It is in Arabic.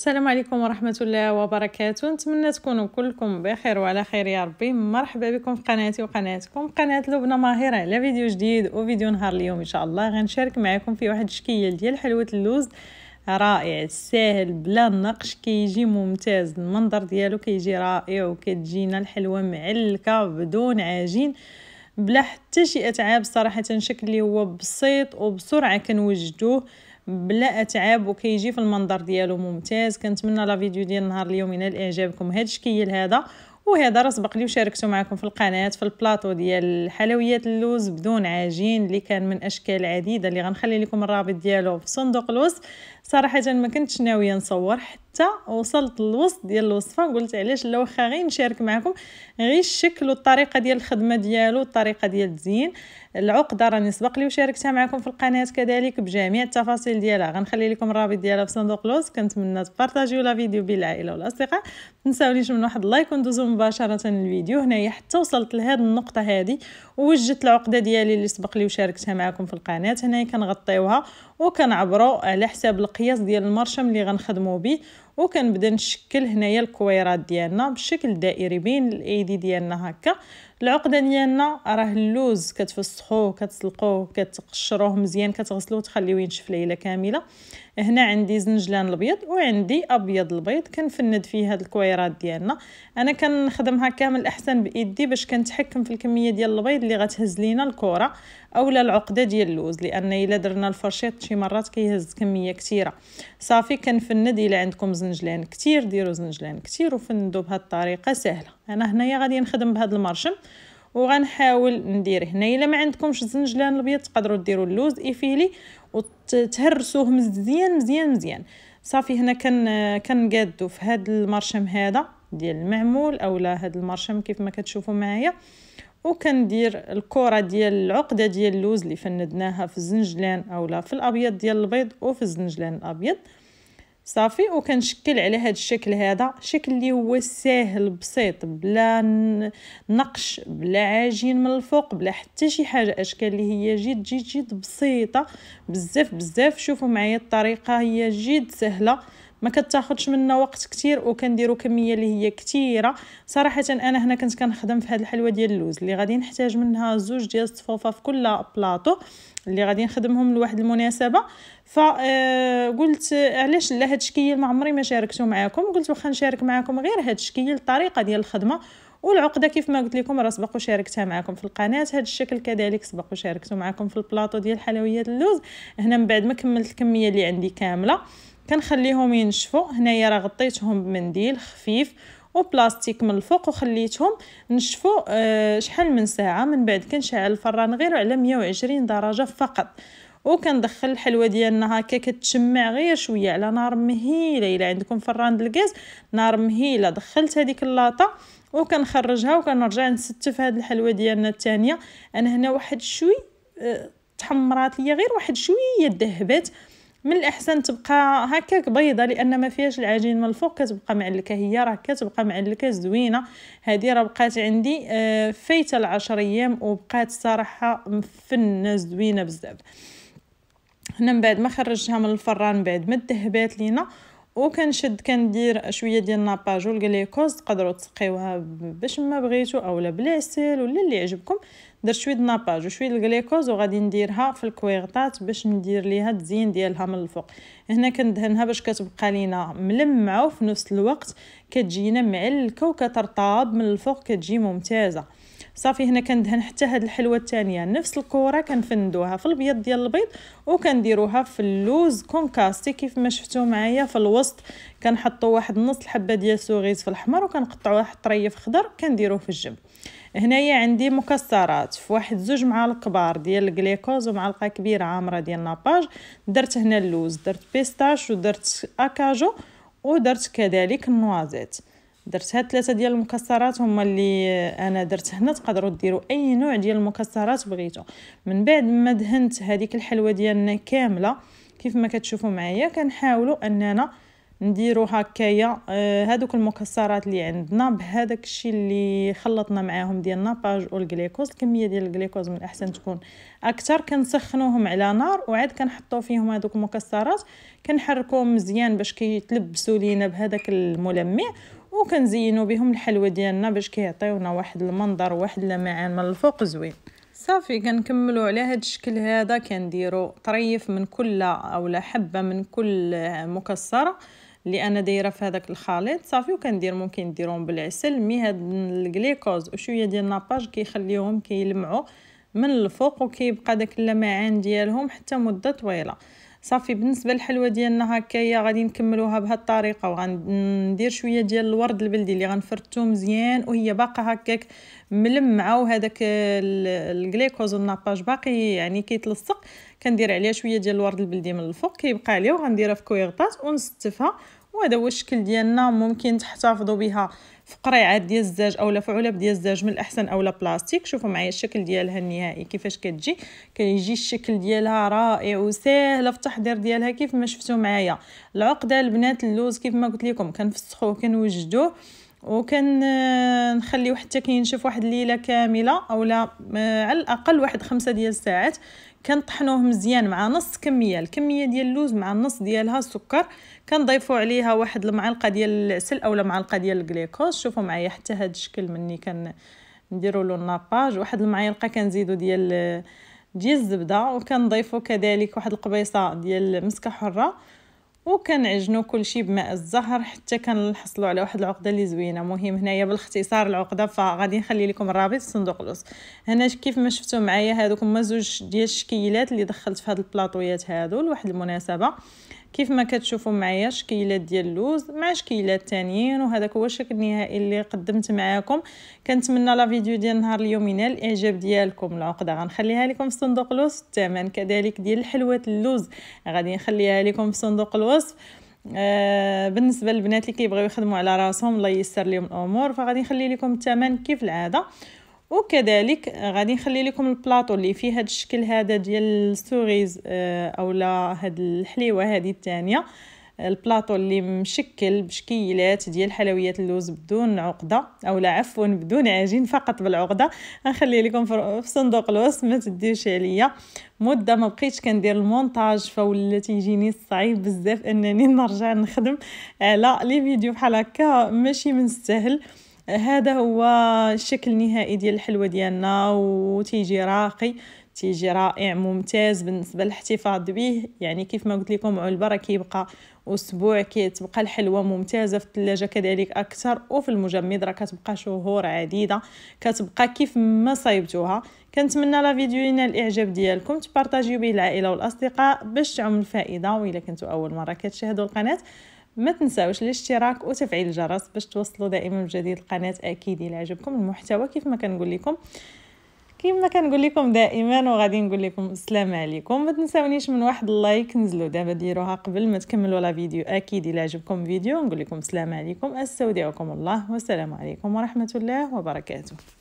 السلام عليكم ورحمة الله وبركاته نتمنى تكونوا كلكم بخير وعلى خير يا ربي مرحبا بكم في قناتي وقناتكم قناة لبنى ماهرة على فيديو جديد وفيديو نهار اليوم إن شاء الله غنشارك معكم في واحد شكية ديال حلوة اللوز رائع ساهل بلا نقش كيجي ممتاز المنظر ديالو كيجي رائع وكتجينا الحلوة معلكة بدون عجين بلا حتى شي اتعاب صراحة شكل هو بسيط وبسرعة كنوجدوه بلا اتعاب وكيجي في المنظر ديالو ممتاز كنتمنى لا فيديو ديال نهار اليوم ينال اعجابكم هذا الشكل هذا وهذا راه سبق لي وشاركته معكم في القناه في البلاطو ديال حلويات اللوز بدون عجين اللي كان من اشكال عديده اللي غنخلي لكم الرابط ديالو في صندوق الوصف صراحه ما كنتش ناويه نصور حتى حتى وصلت للوسط ديال الوصفه قلت علاش لا واخا غير نشارك معكم غير الشكل والطريقه ديال الخدمه ديالو الطريقه ديال التزيين العقده راني سبق لي وشاركتها معكم في القناه كذلك بجميع التفاصيل ديالها غنخلي لكم الرابط ديالها في صندوق الوصف كنتمنى تبارطاجيو لا فيديو بالعائله والاصدقاء تنساونيش من واحد لايك وندوزو مباشره للفيديو هنايا حتى وصلت لهاد النقطه هذه ووجدت العقده ديالي اللي سبق لي وشاركتها معكم في القناه هنايا كنغطيوها وكنعبروا على حساب القياس ديال المرشم اللي غنخدموا به وكنبدا نشكل هنايا الكويرات ديالنا بشكل دائري بين الايدي ديالنا هكا العقده ديالنا راه اللوز كتفسخوه كتسلقوه كتقشروه مزيان كتغسلوه تخليوه ينشف ليله كامله هنا عندي زنجلان الابيض وعندي ابيض البيض كنفند فيه هاد الكويرات ديالنا انا كنخدمها كامل احسن بايدي باش كنتحكم في الكميه ديال البيض اللي غتهز لينا الكره اولا العقده ديال اللوز لان الا درنا الفرشيط شي مرات كيهز كميه كثيره صافي كنفند الا عندكم زنجلان كثير ديروا زنجلان كثير وفندوا بهاد الطريقه سهله انا هنايا غادي نخدم بهذا المرشم وغنحاول ندير هنا الا ما عندكمش الزنجلان الابيض تقدروا ديروا اللوز ايفيلي وتهرسوه مزيان مزيان مزيان صافي هنا كن كنقادو في هذا المرشم هذا ديال المعمول اولا هذا المرشم كيف ما كتشوفوا معايا وكندير الكره ديال العقده ديال اللوز اللي فندناها في الزنجلان اولا في الابيض ديال البيض وفي الزنجلان الابيض صافي وكنشكل على هذا الشكل هذا شكل اللي هو ساهل بسيط بلا نقش بلا عجين من الفوق بلا حتى شي حاجه اشكال اللي هي جد جد جد بسيطه بزاف بزاف شوفوا معايا الطريقه هي جد سهله ما كتاخذش منا وقت كتير وكنديروا كميه اللي هي كتيره صراحه انا هنا كنت كنخدم في هذه الحلوه ديال اللوز اللي غادي نحتاج منها زوج ديال الصفوفه في كل بلاطو اللي غادي نخدمهم لواحد المناسبه فقلت آه، علاش لا هاد الشكيل ما عمري ما شاركته معاكم قلت واخا نشارك معاكم غير هاد الشكيل الطريقه ديال الخدمه والعقده كيف ما قلت لكم راه سبق وشاركتها معكم في القناه هذا الشكل كذلك سبق وشاركته معكم في البلاطو ديال حلويات اللوز هنا من بعد ما كملت الكميه اللي عندي كامله كنخليهم ينشفوا هنايا راه غطيتهم بمنديل خفيف وبلاستيك من الفوق وخليتهم نشفوا أه شحال من ساعه من بعد كنشعل الفران غير على 120 درجه فقط وكندخل الحلوه ديالنا هكا كتشمع غير شويه على نار مهيله الا عندكم فران الغاز نار مهيله دخلت هذيك اللاطه وكنخرجها وكنرجع نستف هاد الحلوه ديالنا الثانيه انا هنا واحد شوي أه تحمرات ليا غير واحد شويه ذهبات من الاحسن تبقى هكاك بيضه لان ما فيهاش العجين من الفوق كتبقى معلكه هي راه كتبقى معلكه زوينه هذه راه بقات عندي آه، فايته العشر ايام وبقات صراحه مفنه زوينه بزاف هنا من بعد ما خرجتها من الفران بعد ما ذهبات لينا وكنشد كندير شويه ديال ناباج الكليكوز تقدروا تسقيوها باش ما بغيتو اولا بالعسل ولا اللي يعجبكم درت شويه ناباج وشويه الكليكوز وغادي نديرها في الكويغطات باش ندير ليها التزيين ديالها من الفوق هنا كندهنها باش كتبقى لينا ملمعه وفي نفس الوقت كتجينا معلكه وكترطاب من الفوق كتجي ممتازه صافي هنا كندهن حتى هاد الحلوه الثانيه نفس الكوره كنفندوها في البيض ديال البيض وكنديروها في اللوز كونكاستي كيف ما شفتو معايا في الوسط كنحطوا واحد نص الحبه ديال سوغيز في الاحمر وكنقطعوا واحد طريف خضر كنديروه في الجنب هنايا عندي مكسرات في واحد زوج معالق كبار ديال الجليكوز ومعلقه كبيره عامره ديال ناباج درت هنا اللوز درت بيستاش ودرت اكاجو ودرت كذلك النوازيت درت هاد ثلاثه ديال المكسرات هما اللي انا درت هنا تقدروا ديروا اي نوع ديال المكسرات بغيتو من بعد ما دهنت هذيك الحلوه ديالنا كامله كيف ما كتشوفوا معايا كنحاولوا اننا نديرو هكايا هذوك آه، المكسرات اللي عندنا بهذاك الشيء اللي خلطنا معاهم ديال الناباج والغليكوز الكميه ديال الجليكوز من الاحسن تكون اكثر كنسخنوهم على نار وعاد كنحطو فيهم هادوك المكسرات كنحركوهم مزيان باش كيتلبسوا لينا بهذاك الملمع وكنزينو بهم الحلوى ديالنا باش كيعطيونا واحد المنظر واحد اللمعان من الفوق زوين صافي كنكملو على هاد الشكل هذا كنديرو طريف من كل اولا حبه من كل مكسره اللي انا دايره في هذاك الخليط صافي وكندير ممكن نديرهم بالعسل مي هاد الكليكوز وشويه ديال الناباج كيخليهم كيلمعوا من الفوق وكيبقى داك اللمعان ديالهم حتى مده طويله صافي بالنسبه للحلوه ديالنا هكايا غادي نكملوها بهالطريقه وغندير شويه ديال الورد البلدي اللي غنفرتو مزيان وهي باقا هكاك ملمعه وهذاك الجليكوز والناباج باقي يعني كيتلصق كندير عليها شويه ديال الورد البلدي من الفوق كيبقى عليها وغنديرها في كويغطات ونستفها وهذا هو الشكل ديالنا ممكن تحتفظوا بها في قريعات ديال الزاج اولا في علب ديال الزاج من الاحسن اولا بلاستيك شوفوا معايا الشكل ديالها النهائي كيفاش كتجي كيجي الشكل ديالها رائع وسهله في التحضير ديالها كيف ما شفتوا معايا العقده البنات اللوز كيف ما قلت لكم كنفسخوه كنوجدوه وكان آه، نخليه حتى كينشف واحد الليله كامله اولا آه، على الاقل واحد خمسة ديال الساعات كنطحنوه مزيان مع نص كميه الكميه ديال اللوز مع النص ديالها السكر كنضيفوا عليها واحد المعلقه ديال العسل اولا معلقه ديال الجليكوز شوفوا معايا حتى هذا الشكل مني كن نديروا له الناباج واحد المعلقه كنزيدوا ديال ديال الزبده وكنضيفوا كذلك واحد القبيصه ديال مسكه حره عجنو كل شيء بماء الزهر حتى كان على واحد العقده اللي زوينه مهم هنايا بالاختصار العقده فغادي نخلي لكم الرابط في صندوق الوصف هنا كيف ما شفتوا معايا هادوك هما زوج ديال الشكيلات اللي دخلت في هاد البلاطويات هادو لواحد المناسبه كيف ما كتشوفوا معايا شكيلات ديال اللوز مع شكيلات تانيين وهذاك هو الشكل النهائي اللي قدمت معاكم كنتمنى لا فيديو ديال نهار اليوم ينال الاعجاب ديالكم العقده غنخليها لكم في صندوق الوصف الثمن كذلك ديال الحلوات اللوز غادي نخليها لكم في صندوق الوصف آه بالنسبه للبنات اللي كيبغيو يخدموا على راسهم الله ييسر لهم الامور فغادي نخلي لكم الثمن كيف العاده وكذلك غادي نخلي لكم البلاطو اللي فيه هذا الشكل هذا ديال السوريز آه، اولا هاد الحليوه هذه الثانيه البلاطو اللي مشكل بشكيلات ديال حلويات اللوز بدون عقده او لا عفوا بدون عجين فقط بالعقده غنخلي لكم في صندوق الوصف ما تديوش عليا مده ما بقيتش كندير المونتاج فولا تيجيني صعيب بزاف انني نرجع نخدم على لي فيديو بحال هكا ماشي من السهل هذا هو الشكل النهائي ديال الحلوى ديالنا وتيجي راقي تيجي رائع ممتاز بالنسبه للاحتفاظ به يعني كيف ما قلت لكم علبه راه كيبقى اسبوع كتبقى الحلوه ممتازه في الثلاجه كذلك اكثر وفي المجمد راه كتبقى شهور عديده كتبقى كيف ما صايبتوها كنتمنى لا فيديو ينال الاعجاب ديالكم تبارطاجيو به العائله والاصدقاء باش تعم الفائده والا كنتو اول مره كتشاهدوا القناه ما تنساوش الاشتراك وتفعيل الجرس باش توصلوا دائما بجديد القناه اكيد الى عجبكم المحتوى كيف ما كنقول لكم كما كنقول لكم دائما وغادي نقول لكم السلام عليكم ما تنساونيش من واحد اللايك نزلوا دابا ديروها قبل ما تكملوا لا فيديو اكيد الى عجبكم فيديو نقول لكم السلام عليكم استودعكم الله والسلام عليكم ورحمه الله وبركاته